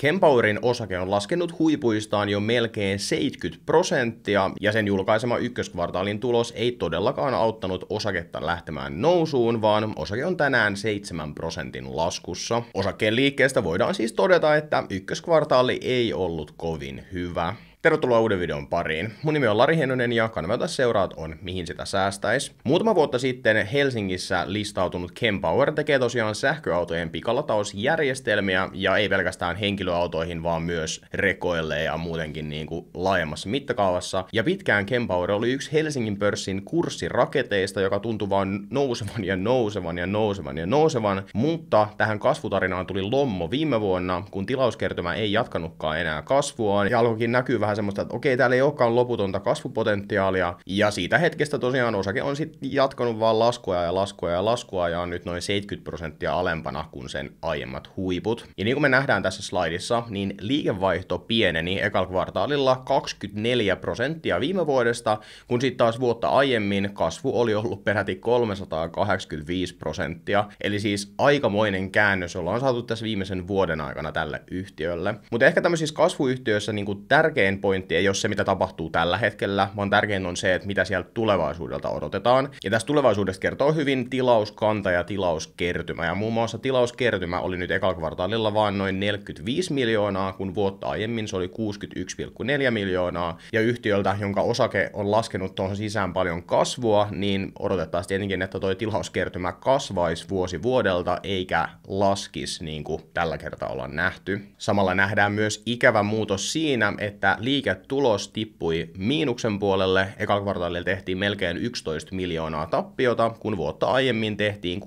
Kempaurin osake on laskenut huipuistaan jo melkein 70 prosenttia ja sen julkaisema ykköskvartaalin tulos ei todellakaan auttanut osaketta lähtemään nousuun, vaan osake on tänään 7 prosentin laskussa. Osakkeen liikkeestä voidaan siis todeta, että ykköskvartaali ei ollut kovin hyvä. Tervetuloa uuden videon pariin. Mun nimi on Lari Hennonen ja kanava, jota seuraat on Mihin sitä säästäis. Muutama vuotta sitten Helsingissä listautunut Kempower tekee tosiaan sähköautojen pikalatausjärjestelmiä ja ei pelkästään henkilöautoihin, vaan myös rekoille ja muutenkin niin kuin laajemmassa mittakaavassa. Ja pitkään Kempower oli yksi Helsingin pörssin kurssiraketeista, joka tuntui vaan nousevan ja nousevan ja nousevan ja nousevan, mutta tähän kasvutarinaan tuli lommo viime vuonna, kun tilauskertymä ei jatkanutkaan enää kasvuaan ja alkoikin näkyy vähän semmoista, että okei, täällä ei olekaan loputonta kasvupotentiaalia, ja siitä hetkestä tosiaan osake on sitten jatkanut vaan laskua ja laskua ja laskua, ja on nyt noin 70 prosenttia alempana kuin sen aiemmat huiput. Ja niin kuin me nähdään tässä slaidissa, niin liikevaihto pieneni ekal kvartaalilla 24 prosenttia viime vuodesta, kun sitten taas vuotta aiemmin kasvu oli ollut peräti 385 prosenttia, eli siis aikamoinen käännös ollaan saatu tässä viimeisen vuoden aikana tälle yhtiölle. Mutta ehkä tämmöisissä kasvuyhtiöissä niin kuin tärkein tärkein pointti ei ole se, mitä tapahtuu tällä hetkellä, vaan tärkein on se, että mitä sieltä tulevaisuudelta odotetaan. Ja tästä tulevaisuudesta kertoo hyvin tilauskanta ja tilauskertymä. Ja muun muassa tilauskertymä oli nyt ekalla vain noin 45 miljoonaa, kun vuotta aiemmin se oli 61,4 miljoonaa. Ja yhtiöltä, jonka osake on laskenut tuohon sisään paljon kasvua, niin odotetaan tietenkin, että tuo tilauskertymä kasvaisi vuosi vuodelta eikä laskisi niin kuin tällä kertaa ollaan nähty. Samalla nähdään myös ikävä muutos siinä, että liiketulos tippui miinuksen puolelle. Ekalla kvartaalilla tehtiin melkein 11 miljoonaa tappiota, kun vuotta aiemmin tehtiin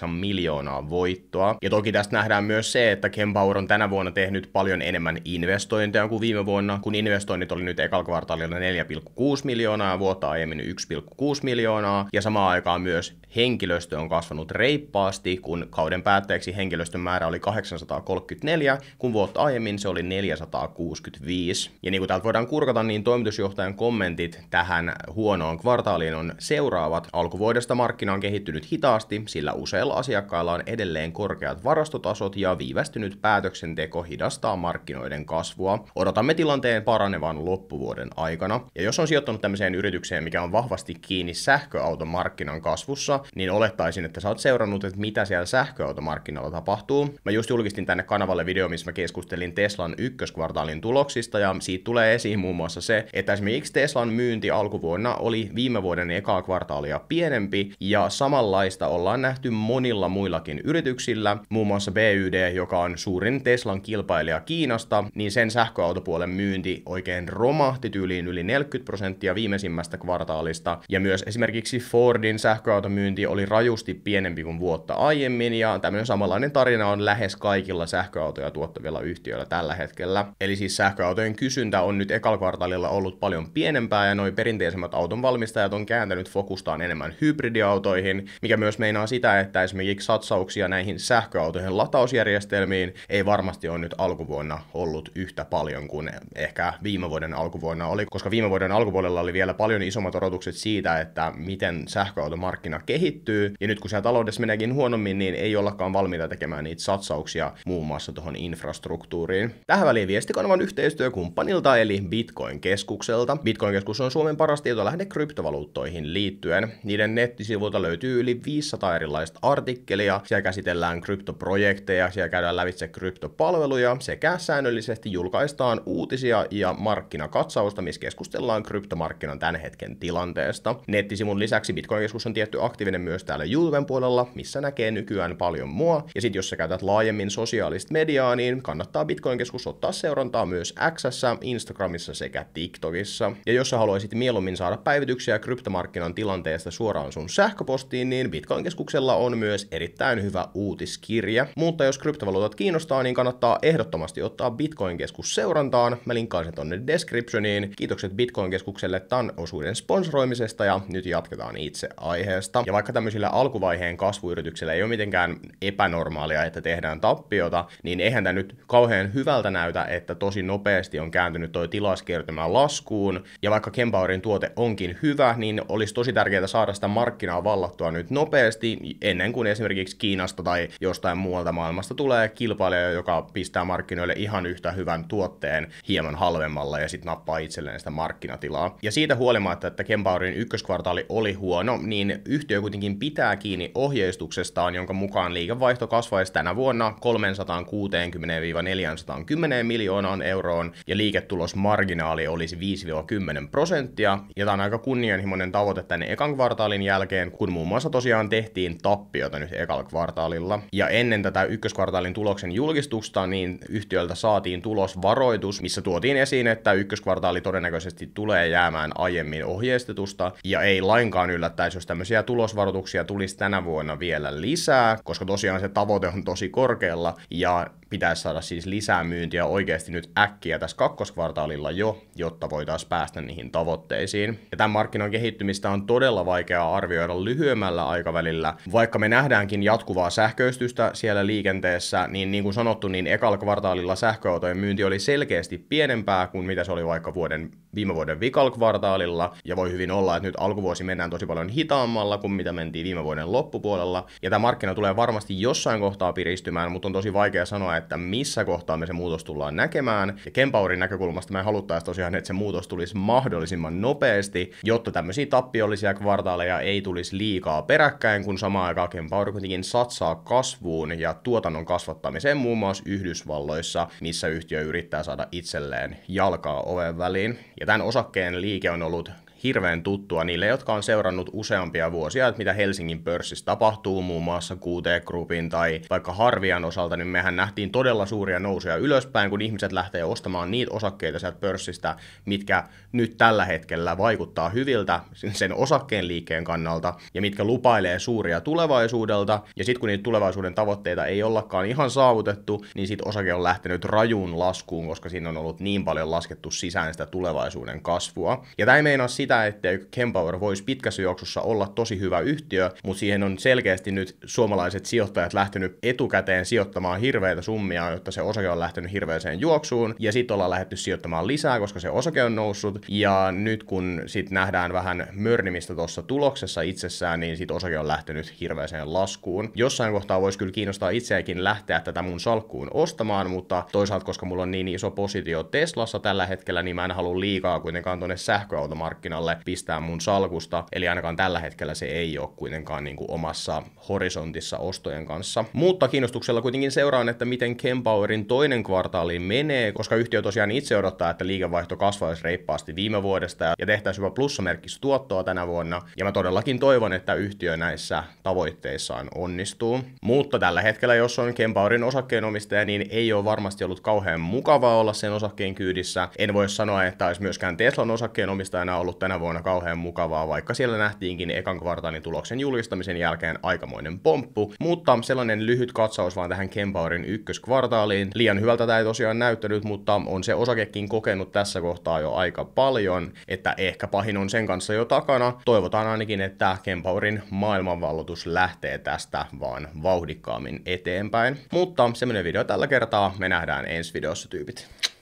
6,8 miljoonaa voittoa. Ja toki tästä nähdään myös se, että Kempower on tänä vuonna tehnyt paljon enemmän investointeja kuin viime vuonna, kun investoinnit oli nyt ekalla kvartaalilla 4,6 miljoonaa ja vuotta aiemmin 1,6 miljoonaa. Ja samaan aikaan myös henkilöstö on kasvanut reippaasti, kun kauden päätteeksi henkilöstön määrä oli 834, kun vuotta aiemmin se oli 465. Ja niin kuin täältä voidaan kurkata, niin toimitusjohtajan kommentit tähän huonoon kvartaaliin on seuraavat. Alkuvuodesta markkina on kehittynyt hitaasti, sillä useilla asiakkailla on edelleen korkeat varastotasot ja viivästynyt päätöksenteko hidastaa markkinoiden kasvua. Odotamme tilanteen paranevan loppuvuoden aikana. Ja jos on sijoittanut tämmöiseen yritykseen, mikä on vahvasti kiinni sähköautomarkkinan kasvussa, niin olettaisin, että sä oot seurannut, että mitä siellä sähköautomarkkinalla tapahtuu. Mä just julkistin tänne kanavalle video, missä mä keskustelin Teslan ykköskvartaalin tuloksista ja siitä tulee esiin muun muassa se, että esimerkiksi Teslan myynti alkuvuonna oli viime vuoden ekaa kvartaalia pienempi, ja samanlaista ollaan nähty monilla muillakin yrityksillä, muun muassa BYD, joka on suurin Teslan kilpailija Kiinasta, niin sen sähköautopuolen myynti oikein romahti tyyliin yli 40 prosenttia viimeisimmästä kvartaalista, ja myös esimerkiksi Fordin sähköautomyynti oli rajusti pienempi kuin vuotta aiemmin, ja tämmöinen samanlainen tarina on lähes kaikilla sähköautoja tuottavilla yhtiöillä tällä hetkellä. Eli siis sähköautojen kysy kysyntä on nyt ekalla ollut paljon pienempää ja noin perinteisemmät autonvalmistajat on kääntänyt fokustaan enemmän hybridiautoihin, mikä myös meinaa sitä, että esimerkiksi satsauksia näihin sähköautojen latausjärjestelmiin ei varmasti ole nyt alkuvuonna ollut yhtä paljon kuin ehkä viime vuoden alkuvuonna oli, koska viime vuoden alkuvuodella oli vielä paljon isommat odotukset siitä, että miten sähköautomarkkina kehittyy, ja nyt kun siellä taloudessa meneekin huonommin, niin ei ollakaan valmiita tekemään niitä satsauksia muun muassa tuohon infrastruktuuriin. Tähän väliin viestikanavan yhteistyökumppani Bitcoinilta eli Bitcoin-keskukselta. Bitcoin-keskus on Suomen paras tietolähde kryptovaluuttoihin liittyen. Niiden nettisivuilta löytyy yli 500 erilaista artikkelia, siellä käsitellään kryptoprojekteja, siellä käydään lävitse kryptopalveluja sekä säännöllisesti julkaistaan uutisia ja markkinakatsausta, missä keskustellaan kryptomarkkinan tämän hetken tilanteesta. Nettisivun lisäksi Bitcoin-keskus on tietty aktiivinen myös täällä YouTuben puolella, missä näkee nykyään paljon mua. Ja sitten jos sä käytät laajemmin sosiaalista mediaa, niin kannattaa Bitcoin-keskus ottaa seurantaa myös X, Instagramissa sekä TikTokissa. Ja jos sä haluaisit mieluummin saada päivityksiä kryptomarkkinan tilanteesta suoraan sun sähköpostiin, niin Bitcoin-keskuksella on myös erittäin hyvä uutiskirja. Mutta jos kryptovaluutat kiinnostaa, niin kannattaa ehdottomasti ottaa Bitcoin-keskus seurantaan. Mä linkkaan sen tonne descriptioniin. Kiitokset Bitcoin-keskukselle tämän osuuden sponsoroimisesta ja nyt jatketaan itse aiheesta. Ja vaikka tämmöisillä alkuvaiheen kasvuyrityksillä ei ole mitenkään epänormaalia, että tehdään tappiota, niin eihän tämä nyt kauhean hyvältä näytä, että tosi nopeasti on käynyt kääntynyt toi tilauskiertymään laskuun, ja vaikka Kempaurin tuote onkin hyvä, niin olisi tosi tärkeää saada sitä markkinaa vallattua nyt nopeasti, ennen kuin esimerkiksi Kiinasta tai jostain muualta maailmasta tulee kilpailija, joka pistää markkinoille ihan yhtä hyvän tuotteen hieman halvemmalla ja sitten nappaa itselleen sitä markkinatilaa. Ja siitä huolimatta, että Kempaurin ykköskvartaali oli huono, niin yhtiö kuitenkin pitää kiinni ohjeistuksestaan, jonka mukaan liikevaihto kasvaisi tänä vuonna 360-410 miljoonaan euroon ja liike liiketulosmarginaali olisi 5-10 prosenttia, ja tämä on aika kunnianhimoinen tavoite tänne ekan kvartaalin jälkeen, kun muun muassa tosiaan tehtiin tappiota nyt ekalla kvartaalilla. Ja ennen tätä ykköskvartaalin tuloksen julkistusta, niin yhtiöltä saatiin tulosvaroitus, missä tuotiin esiin, että ykköskvartaali todennäköisesti tulee jäämään aiemmin ohjeistetusta, ja ei lainkaan yllättäisi, jos tämmöisiä tulosvaroituksia tulisi tänä vuonna vielä lisää, koska tosiaan se tavoite on tosi korkealla, ja pitäisi saada siis lisää myyntiä oikeasti nyt äkkiä tässä kakkoskvartaalilla jo, jotta voitaisiin päästä niihin tavoitteisiin. Ja tämän markkinan kehittymistä on todella vaikeaa arvioida lyhyemmällä aikavälillä. Vaikka me nähdäänkin jatkuvaa sähköistystä siellä liikenteessä, niin niin kuin sanottu, niin ekalla kvartaalilla sähköautojen myynti oli selkeästi pienempää kuin mitä se oli vaikka vuoden, viime vuoden vikalkvartaalilla, Ja voi hyvin olla, että nyt alkuvuosi mennään tosi paljon hitaammalla kuin mitä mentiin viime vuoden loppupuolella. Ja tämä markkina tulee varmasti jossain kohtaa piristymään, mutta on tosi vaikea sanoa, että missä kohtaa me se muutos tullaan näkemään. Ja Kempaurin näkökulmasta me haluttaisiin tosiaan, että se muutos tulisi mahdollisimman nopeasti, jotta tämmöisiä tappiollisia kvartaaleja ei tulisi liikaa peräkkäin, kun samaan aikaan Kempauri kuitenkin satsaa kasvuun ja tuotannon kasvattamiseen muun muassa Yhdysvalloissa, missä yhtiö yrittää saada itselleen jalkaa oven väliin. Ja tämän osakkeen liike on ollut hirveän tuttua niille, jotka on seurannut useampia vuosia, että mitä Helsingin pörssissä tapahtuu muun muassa QT Groupin tai vaikka Harvian osalta, niin mehän nähtiin todella suuria nousuja ylöspäin, kun ihmiset lähtee ostamaan niitä osakkeita sieltä pörssistä, mitkä nyt tällä hetkellä vaikuttaa hyviltä sen osakkeen liikkeen kannalta ja mitkä lupailee suuria tulevaisuudelta. Ja sitten kun niitä tulevaisuuden tavoitteita ei ollakaan ihan saavutettu, niin sitten osake on lähtenyt rajuun laskuun, koska siinä on ollut niin paljon laskettu sisään sitä tulevaisuuden kasvua. Ja tämä ei meinaa sitä, sitä, että Kempower voisi pitkässä juoksussa olla tosi hyvä yhtiö, mutta siihen on selkeästi nyt suomalaiset sijoittajat lähtenyt etukäteen sijoittamaan hirveitä summia, jotta se osake on lähtenyt hirveäseen juoksuun, ja sitten ollaan lähdetty sijoittamaan lisää, koska se osake on noussut, ja nyt kun sitten nähdään vähän mörnimistä tuossa tuloksessa itsessään, niin sitten osake on lähtenyt hirveäseen laskuun. Jossain kohtaa voisi kyllä kiinnostaa itseäkin lähteä tätä mun salkkuun ostamaan, mutta toisaalta, koska mulla on niin iso positio Teslassa tällä hetkellä, niin mä en halua liikaa kuitenkaan tuonne sähköautomarkkinaan markkinalle pistää mun salkusta, eli ainakaan tällä hetkellä se ei ole kuitenkaan niin kuin omassa horisontissa ostojen kanssa. Mutta kiinnostuksella kuitenkin seuraan, että miten Kempowerin toinen kvartaali menee, koska yhtiö tosiaan itse odottaa, että liikevaihto kasvaisi reippaasti viime vuodesta ja tehtäisiin jopa plussamerkkistä tuottoa tänä vuonna, ja mä todellakin toivon, että yhtiö näissä tavoitteissaan onnistuu. Mutta tällä hetkellä, jos on Kempowerin osakkeenomistaja, niin ei ole varmasti ollut kauhean mukavaa olla sen osakkeen kyydissä. En voi sanoa, että olisi myöskään Teslan osakkeenomistajana ollut tänä tänä vuonna kauhean mukavaa, vaikka siellä nähtiinkin ekan kvartaalin tuloksen julistamisen jälkeen aikamoinen pomppu, mutta sellainen lyhyt katsaus vaan tähän Kempaurin ykköskvartaaliin. Liian hyvältä tämä ei tosiaan näyttänyt, mutta on se osakekin kokenut tässä kohtaa jo aika paljon, että ehkä pahin on sen kanssa jo takana. Toivotaan ainakin, että Kempaurin maailmanvallotus lähtee tästä vaan vauhdikkaammin eteenpäin. Mutta semmoinen video tällä kertaa, me nähdään ensi videossa tyypit.